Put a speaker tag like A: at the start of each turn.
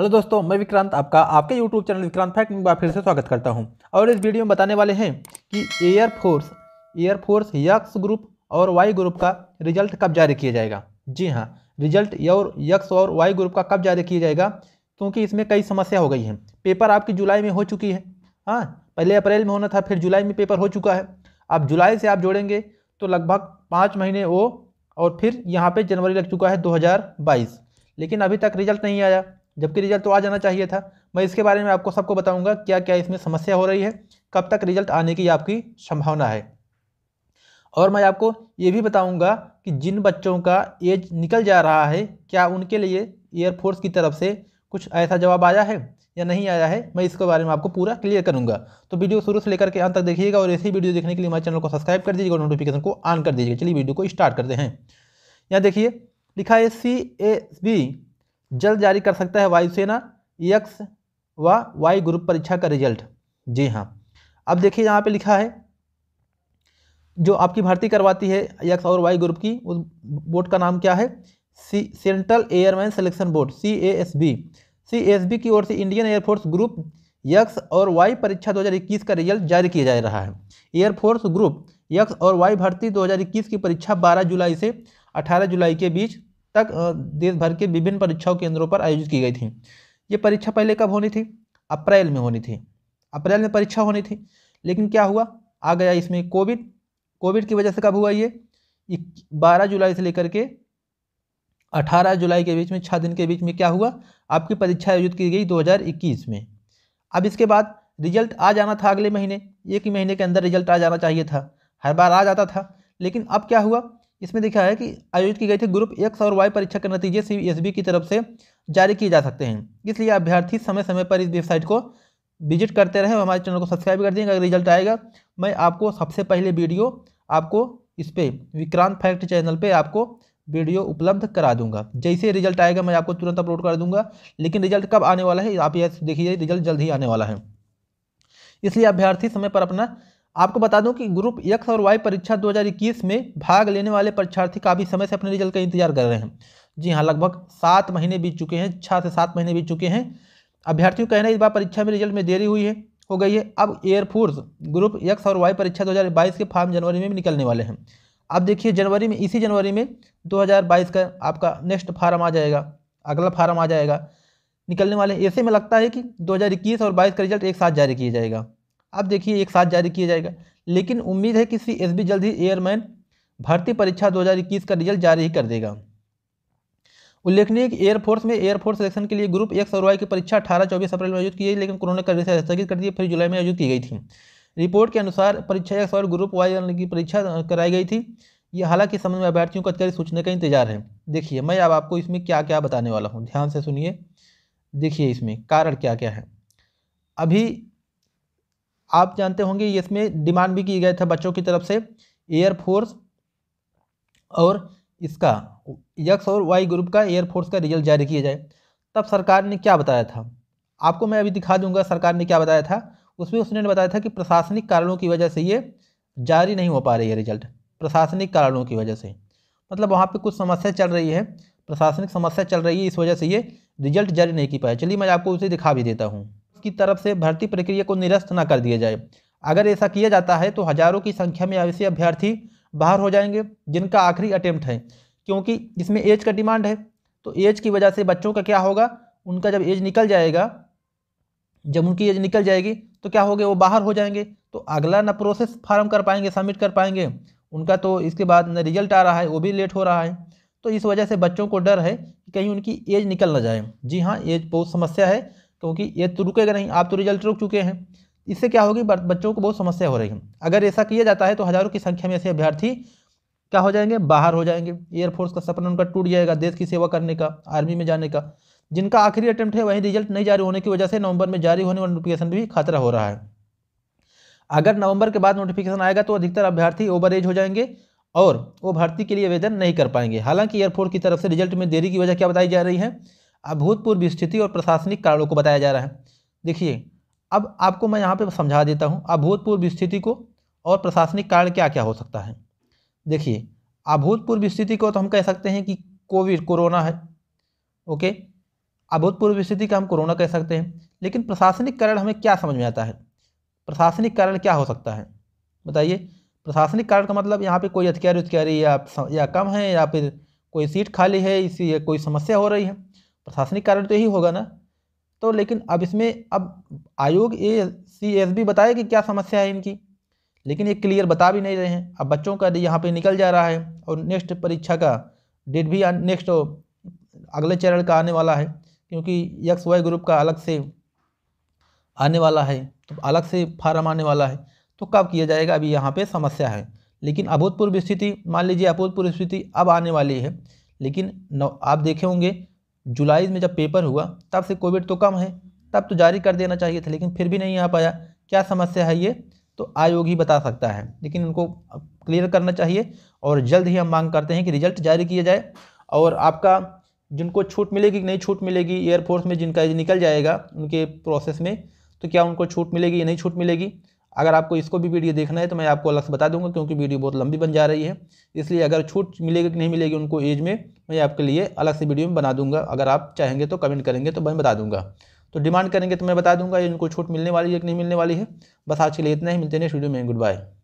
A: hello दोस्तों मैं विक्रांत आपका आपके यूट्यूब चैनल विक्रांत फैक्ट में फिर से स्वागत करता हूं और इस वीडियो में बताने वाले हैं कि air force air force X group और वाई ग्रुप का रिजल्ट कब जारी किया जाएगा जी हाँ रिजल्ट और यक्स और वाई ग्रुप का कब जारी किया जाएगा क्योंकि इसमें कई समस्या हो गई है पेपर आपकी जुलाई में हो चुकी है हाँ पहले अप्रैल में होना था फिर जुलाई में पेपर हो चुका है अब जुलाई से आप जोड़ेंगे तो लगभग पाँच महीने वो और फिर यहाँ पर जनवरी लग चुका है दो लेकिन अभी तक रिजल्ट नहीं आया जबकि रिजल्ट तो आ जाना चाहिए था मैं इसके बारे में आपको सबको बताऊंगा क्या क्या इसमें समस्या हो रही है कब तक रिजल्ट आने की आपकी संभावना है और मैं आपको ये भी बताऊंगा कि जिन बच्चों का एज निकल जा रहा है क्या उनके लिए एयरफोर्स की तरफ से कुछ ऐसा जवाब आया है या नहीं आया है मैं इसके बारे में आपको पूरा क्लियर करूँगा तो वीडियो शुरू से लेकर के अंत तक देखिएगा और ऐसी वीडियो देखने के लिए हमारे चैनल को सब्सक्राइब कर दीजिएगा और नोटिफिकेशन को ऑन कर दीजिएगा चलिए वीडियो को स्टार्ट करते हैं यहाँ देखिए लिखा है सी ए बी जल्द जारी कर सकता है वायुसेना यक्स व वायु ग्रुप परीक्षा का रिजल्ट जी हाँ अब देखिए यहाँ पे लिखा है जो आपकी भर्ती करवाती है यक्स और वाई ग्रुप की उस बोर्ड का नाम क्या है C central airman selection board C A S B C S B की ओर से इंडियन एयरफोर्स ग्रुप यक्स और वाई परीक्षा 2021 का रिजल्ट जारी किया जा रहा है एयरफोर्स ग्रुप यक्स और वाई भर्ती 2021 की परीक्षा 12 जुलाई से 18 जुलाई के बीच तक देश भर के विभिन्न परीक्षाओं केंद्रों पर आयोजित की गई थी ये परीक्षा पहले कब होनी थी अप्रैल में होनी थी अप्रैल में परीक्षा होनी थी लेकिन क्या हुआ आ गया इसमें कोविड कोविड की वजह से कब हुआ ये बारह जुलाई से लेकर के अठारह जुलाई के बीच में छः दिन के बीच में क्या हुआ आपकी परीक्षा आयोजित की गई दो में अब इसके बाद रिजल्ट आ जाना था अगले महीने एक ही महीने के अंदर रिजल्ट आ जाना चाहिए था हर बार आ जाता था लेकिन अब क्या हुआ इसमें देखा है कि आयोजित की गई थी ग्रुप एक्स और वाई परीक्षा के नतीजे सी की तरफ से जारी किए जा सकते हैं इसलिए अभ्यर्थी समय समय पर इस वेबसाइट को विजिट करते रहें हमारे चैनल को सब्सक्राइब कर देंगे अगर रिजल्ट आएगा मैं आपको सबसे पहले वीडियो आपको इस पर विक्रांत फैक्ट चैनल पर आपको वीडियो उपलब्ध करा दूंगा जैसे रिजल्ट आएगा मैं आपको तुरंत अपलोड कर दूंगा लेकिन रिजल्ट कब आने वाला है आप यह देखिए रिजल्ट जल्द ही आने वाला है इसलिए अभ्यर्थी समय पर अपना आपको बता दूं कि ग्रुप यक्स और वाई परीक्षा 2021 में भाग लेने वाले परीक्षार्थी काफ़ी समय से अपने रिजल्ट का इंतजार कर रहे हैं जी हाँ लगभग सात महीने बीत चुके हैं छः से सात महीने बीत चुके हैं अभ्यर्थियों कहना कहना इस बार परीक्षा में रिजल्ट में देरी हुई है हो गई है अब एयरफोर्स ग्रुप यक्स और वाई परीक्षा दो के फॉर्म जनवरी में भी निकलने वाले हैं अब देखिए जनवरी में इसी जनवरी में दो का आपका नेक्स्ट फार्म आ जाएगा अगला फार्म आ जाएगा निकलने वाले ऐसे में लगता है कि 2021 और 22 का रिजल्ट एक साथ जारी किया जाएगा अब देखिए एक साथ जारी किया जाएगा लेकिन उम्मीद है कि सी एस बी जल्द ही एयरमैन भर्ती परीक्षा 2021 का रिजल्ट जारी ही कर देगा उल्लेखनीय है कि एयरफोर्स में एयरफोर्स सिलेक्शन के लिए ग्रुप एक वाई की परीक्षा अठारह चौबीस अप्रैल में आयोजित की गई लेकिन कोरोना का से स्थगित कर दी फिर जुलाई में आयोजित की गई थी रिपोर्ट के अनुसार परीक्षा एक और ग्रुप वाई की परीक्षा कराई गई थी ये हालांकि संबंध में अभ्यर्थियों को अधिकारी सूचना का इंतजार है देखिए मैं अब आपको इसमें क्या क्या बताने वाला हूँ ध्यान से सुनिए देखिए इसमें कारण क्या क्या है अभी आप जानते होंगे इसमें डिमांड भी किए गए थे बच्चों की तरफ से एयरफोर्स और इसका यक्स और वाई ग्रुप का एयरफोर्स का रिजल्ट जारी किया जाए तब सरकार ने क्या बताया था आपको मैं अभी दिखा दूंगा सरकार ने क्या बताया था उसमें उसने बताया था कि प्रशासनिक कारणों की वजह से ये जारी नहीं हो पा रही है रिजल्ट प्रशासनिक कारणों की वजह से मतलब वहाँ पे कुछ समस्या चल रही है प्रशासनिक समस्या चल रही है इस वजह से ये रिजल्ट जारी नहीं की पाया चलिए मैं आपको उसे दिखा भी देता हूँ की तरफ से भर्ती प्रक्रिया को निरस्त न कर दिया जाए अगर ऐसा किया जाता है तो हजारों की संख्या में ऐसे अभ्यर्थी बाहर हो जाएंगे जिनका आखिरी अटेम्प्ट है क्योंकि इसमें एज का डिमांड है तो एज की वजह से बच्चों का क्या होगा उनका जब एज निकल जाएगा जब उनकी एज निकल जाएगी तो क्या होगा वो बाहर हो जाएंगे तो अगला ना प्रोसेस फार्म कर पाएंगे सबमिट कर पाएंगे उनका तो इसके बाद न रिजल्ट आ रहा है वो भी लेट हो रहा है तो इस वजह से बच्चों को डर है कि कहीं उनकी एज निकल ना जाए जी हाँ एज बहुत समस्या है क्योंकि तो ये तो रुकेगा नहीं आप तो रिजल्ट रुक चुके हैं इससे क्या होगी बच्चों को बहुत समस्या हो रही है अगर ऐसा किया जाता है तो हज़ारों की संख्या में ऐसे अभ्यर्थी क्या हो जाएंगे बाहर हो जाएंगे एयरफोर्स का सपना उनका टूट जाएगा देश की सेवा करने का आर्मी में जाने का जिनका आखिरी अटैम्प्ट है वहीं रिजल्ट नहीं जारी होने की वजह से नवंबर में जारी होने वाला नोटिफिकेशन भी खतरा हो रहा है अगर नवंबर के बाद नोटिफिकेशन आएगा तो अधिकतर अभ्यर्थी ओवर एज हो जाएंगे और वो भर्ती के लिए आवेदन नहीं कर पाएंगे हालांकि एयरफोर्स की तरफ से रिजल्ट में देरी की वजह क्या बताई जा रही है अभूतपूर्व स्थिति और प्रशासनिक कारणों को बताया जा रहा है देखिए अब आपको मैं यहाँ पे समझा देता हूँ अभूतपूर्व स्थिति को और प्रशासनिक कारण क्या क्या हो सकता है देखिए अभूतपूर्व स्थिति को तो हम कह सकते हैं कि कोविड कोरोना है ओके अभूतपूर्व स्थिति का हम कोरोना कह सकते हैं लेकिन प्रशासनिक कारण हमें क्या समझ में आता है प्रशासनिक कारण क्या हो सकता है बताइए प्रशासनिक कारण का मतलब यहाँ पे कोई अधिकारी उधिकारी या या कम है या फिर कोई सीट खाली है इसी कोई समस्या हो रही है प्रशासनिक कारण तो यही होगा ना तो लेकिन अब इसमें अब आयोग ए सी एस बी बताए कि क्या समस्या है इनकी लेकिन ये क्लियर बता भी नहीं रहे हैं अब बच्चों का यहाँ पे निकल जा रहा है और नेक्स्ट परीक्षा का डेट भी नेक्स्ट अगले चरण का आने वाला है क्योंकि यक्स वाई ग्रुप का अलग से आने वाला है तो अलग से फार्म आने वाला है तो कब किया जाएगा अभी यहाँ पर समस्या है लेकिन अभूतपूर्व स्थिति मान लीजिए अभूतपूर्व स्थिति अब आने वाली है लेकिन आप देखे होंगे जुलाई में जब पेपर हुआ तब से कोविड तो कम है तब तो जारी कर देना चाहिए था लेकिन फिर भी नहीं आ पाया क्या समस्या है ये तो आयोग ही बता सकता है लेकिन उनको क्लियर करना चाहिए और जल्द ही हम मांग करते हैं कि रिजल्ट जारी किया जाए और आपका जिनको छूट मिलेगी नहीं छूट मिलेगी एयरफोर्स में जिनका निकल जाएगा उनके प्रोसेस में तो क्या उनको छूट मिलेगी या नहीं छूट मिलेगी अगर आपको इसको भी वीडियो देखना है तो मैं आपको अलग से बता दूंगा क्योंकि वीडियो बहुत लंबी बन जा रही है इसलिए अगर छूट मिलेगी कि नहीं मिलेगी उनको एज में मैं आपके लिए अलग से वीडियो में बना दूंगा अगर आप चाहेंगे तो कमेंट करेंगे तो मैं बता दूंगा तो डिमांड करेंगे तो मैं बता दूंगा इनको छूट मिलने वाली है कि नहीं मिलने वाली है बस आज के लिए इतना ही मिलते हैं इस वीडियो में गुड बाय